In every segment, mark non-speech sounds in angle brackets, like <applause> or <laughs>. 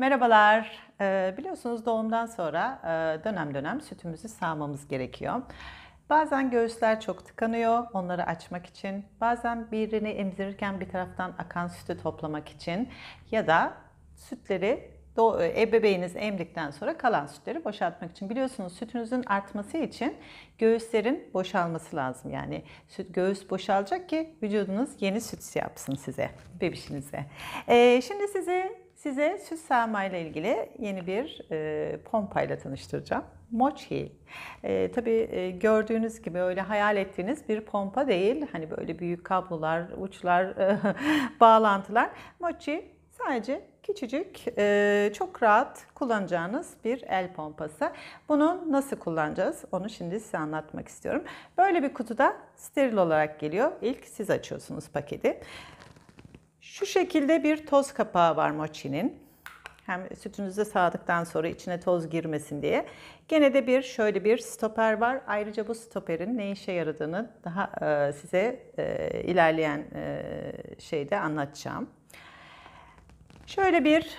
Merhabalar. Ee, biliyorsunuz doğumdan sonra e, dönem dönem sütümüzü sağmamız gerekiyor. Bazen göğüsler çok tıkanıyor onları açmak için. Bazen birini emzirirken bir taraftan akan sütü toplamak için. Ya da sütleri e, ebeveyniniz emdikten sonra kalan sütleri boşaltmak için. Biliyorsunuz sütünüzün artması için göğüslerin boşalması lazım. Yani süt, göğüs boşalacak ki vücudunuz yeni süt yapsın size, bebişinize. Ee, şimdi sizi Size süs sermaye ile ilgili yeni bir e, pompayla tanıştıracağım. Mochi. E, tabii e, gördüğünüz gibi öyle hayal ettiğiniz bir pompa değil. Hani böyle büyük kablolar, uçlar, e, <laughs> bağlantılar. Mochi sadece küçücük, e, çok rahat kullanacağınız bir el pompası. Bunu nasıl kullanacağız onu şimdi size anlatmak istiyorum. Böyle bir kutuda steril olarak geliyor. İlk siz açıyorsunuz paketi. Şu şekilde bir toz kapağı var mochinin. Hem sütünüze sağdıktan sonra içine toz girmesin diye. Gene de bir şöyle bir stoper var. Ayrıca bu stoperin ne işe yaradığını daha e, size e, ilerleyen e, şeyde anlatacağım. Şöyle bir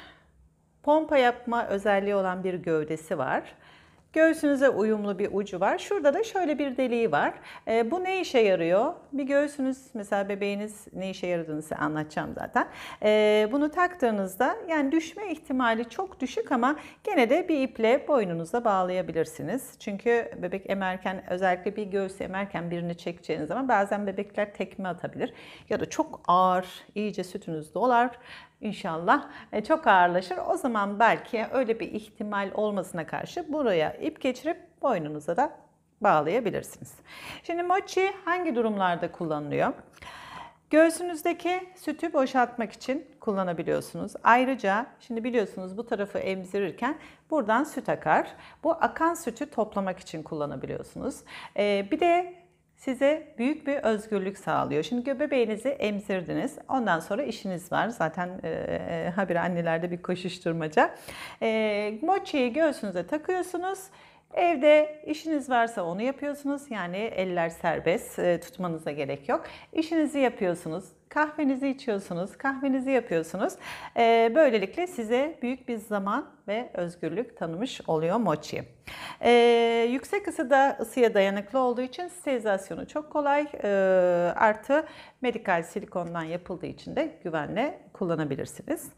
pompa yapma özelliği olan bir gövdesi var. Göğsünüze uyumlu bir ucu var. Şurada da şöyle bir deliği var. E, bu ne işe yarıyor? Bir göğsünüz, mesela bebeğiniz ne işe yaradığını size anlatacağım zaten. E, bunu taktığınızda yani düşme ihtimali çok düşük ama gene de bir iple boynunuza bağlayabilirsiniz. Çünkü bebek emerken özellikle bir göğsü emerken birini çekeceğiniz zaman bazen bebekler tekme atabilir. Ya da çok ağır, iyice sütünüz dolar inşallah e, çok ağırlaşır. O zaman belki öyle bir ihtimal olmasına karşı buraya ip geçirip boynunuza da bağlayabilirsiniz. Şimdi mochi hangi durumlarda kullanılıyor? Göğsünüzdeki sütü boşaltmak için kullanabiliyorsunuz. Ayrıca şimdi biliyorsunuz bu tarafı emzirirken buradan süt akar. Bu akan sütü toplamak için kullanabiliyorsunuz. Ee, bir de size büyük bir özgürlük sağlıyor. Şimdi göbebeğinizi emzirdiniz. Ondan sonra işiniz var. Zaten e, e habire annelerde bir koşuşturmaca. E, moçeyi göğsünüze takıyorsunuz. Evde işiniz varsa onu yapıyorsunuz. Yani eller serbest, e, tutmanıza gerek yok. İşinizi yapıyorsunuz. Kahvenizi içiyorsunuz, kahvenizi yapıyorsunuz. Ee, böylelikle size büyük bir zaman ve özgürlük tanımış oluyor mochi. Ee, yüksek ısıda ısıya dayanıklı olduğu için sterilizasyonu çok kolay. Ee, artı medikal silikondan yapıldığı için de güvenle kullanabilirsiniz.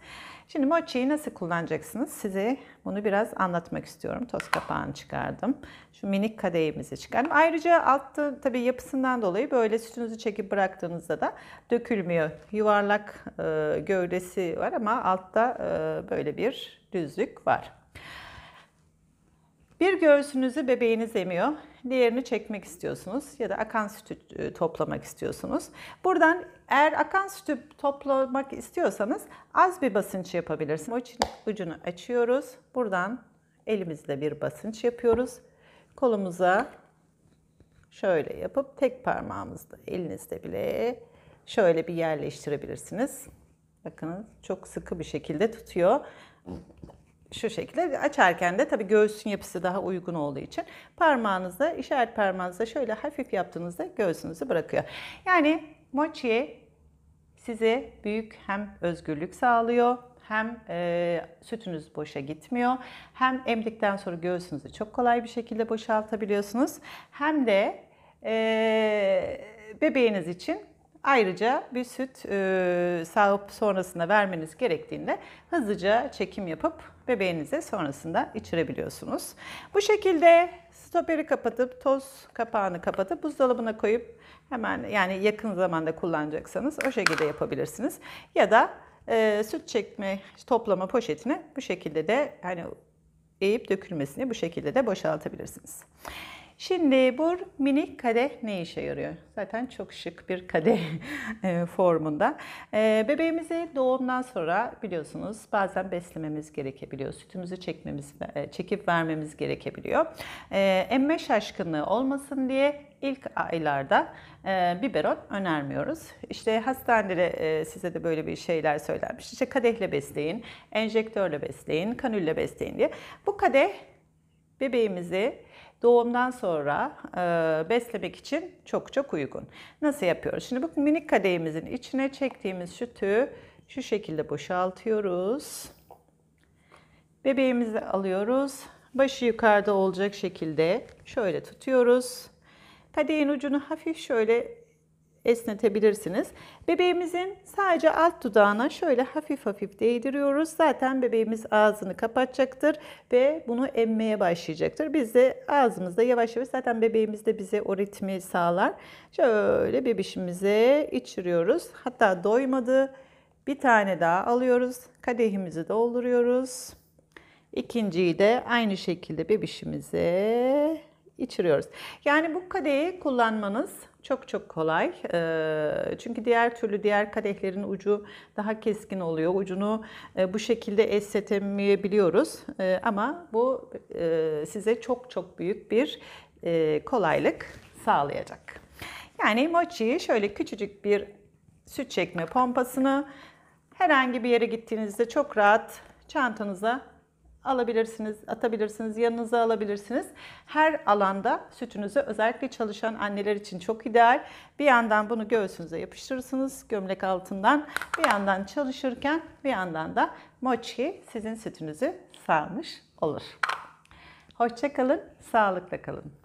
Şimdi mochi'yi nasıl kullanacaksınız? Size bunu biraz anlatmak istiyorum. Toz kapağını çıkardım. Şu minik kadehimizi çıkardım. Ayrıca altta tabii yapısından dolayı böyle sütünüzü çekip bıraktığınızda da dökülmüyor görülmüyor. Yuvarlak e, gövdesi var ama altta e, böyle bir düzlük var. Bir göğsünüzü bebeğiniz emiyor. Diğerini çekmek istiyorsunuz ya da akan sütü e, toplamak istiyorsunuz. Buradan eğer akan sütü toplamak istiyorsanız az bir basınç yapabilirsiniz. O için ucunu açıyoruz. Buradan elimizle bir basınç yapıyoruz. Kolumuza şöyle yapıp tek parmağımızda elinizde bile şöyle bir yerleştirebilirsiniz. Bakın çok sıkı bir şekilde tutuyor. Şu şekilde açarken de tabii göğsün yapısı daha uygun olduğu için parmağınızda işaret parmağınızda şöyle hafif yaptığınızda göğsünüzü bırakıyor. Yani mochiye size büyük hem özgürlük sağlıyor hem e, sütünüz boşa gitmiyor hem emdikten sonra göğsünüzü çok kolay bir şekilde boşaltabiliyorsunuz hem de e, bebeğiniz için Ayrıca bir süt e, sağıp sonrasında vermeniz gerektiğinde hızlıca çekim yapıp bebeğinize sonrasında içirebiliyorsunuz. Bu şekilde stoperi kapatıp toz kapağını kapatıp buzdolabına koyup hemen yani yakın zamanda kullanacaksanız o şekilde yapabilirsiniz. Ya da e, süt çekme toplama poşetine bu şekilde de hani eğip dökülmesini bu şekilde de boşaltabilirsiniz. Şimdi bu minik kadeh ne işe yarıyor? Zaten çok şık bir kadeh <laughs> e, formunda. E, bebeğimizi doğumdan sonra biliyorsunuz bazen beslememiz gerekebiliyor. Sütümüzü çekmemiz, e, çekip vermemiz gerekebiliyor. Emme şaşkınlığı olmasın diye ilk aylarda biberon önermiyoruz. İşte hastanede size de böyle bir şeyler söylenmiş. İşte kadehle besleyin, enjektörle besleyin, kanülle besleyin diye. Bu kadeh bebeğimizi doğumdan sonra e, beslemek için çok çok uygun. Nasıl yapıyoruz? Şimdi bu minik kadehimizin içine çektiğimiz sütü şu şekilde boşaltıyoruz. Bebeğimizi alıyoruz. Başı yukarıda olacak şekilde şöyle tutuyoruz. Kadehin ucunu hafif şöyle esnetebilirsiniz. Bebeğimizin sadece alt dudağına şöyle hafif hafif değdiriyoruz. Zaten bebeğimiz ağzını kapatacaktır ve bunu emmeye başlayacaktır. Biz de ağzımızda yavaş yavaş zaten bebeğimiz de bize o ritmi sağlar. Şöyle bebişimize içiriyoruz. Hatta doymadı. Bir tane daha alıyoruz. Kadehimizi dolduruyoruz. İkinciyi de aynı şekilde bebişimize içiriyoruz. Yani bu kadeyi kullanmanız çok çok kolay. Ee, çünkü diğer türlü diğer kadehlerin ucu daha keskin oluyor. Ucunu e, bu şekilde esnetemeyebiliyoruz. Ee, ama bu e, size çok çok büyük bir e, kolaylık sağlayacak. Yani mochi'yi şöyle küçücük bir süt çekme pompasını herhangi bir yere gittiğinizde çok rahat çantanıza alabilirsiniz, atabilirsiniz, yanınıza alabilirsiniz. Her alanda sütünüzü özellikle çalışan anneler için çok ideal. Bir yandan bunu göğsünüze yapıştırırsınız gömlek altından. Bir yandan çalışırken bir yandan da mochi sizin sütünüzü sağmış olur. Hoşçakalın, sağlıkla kalın.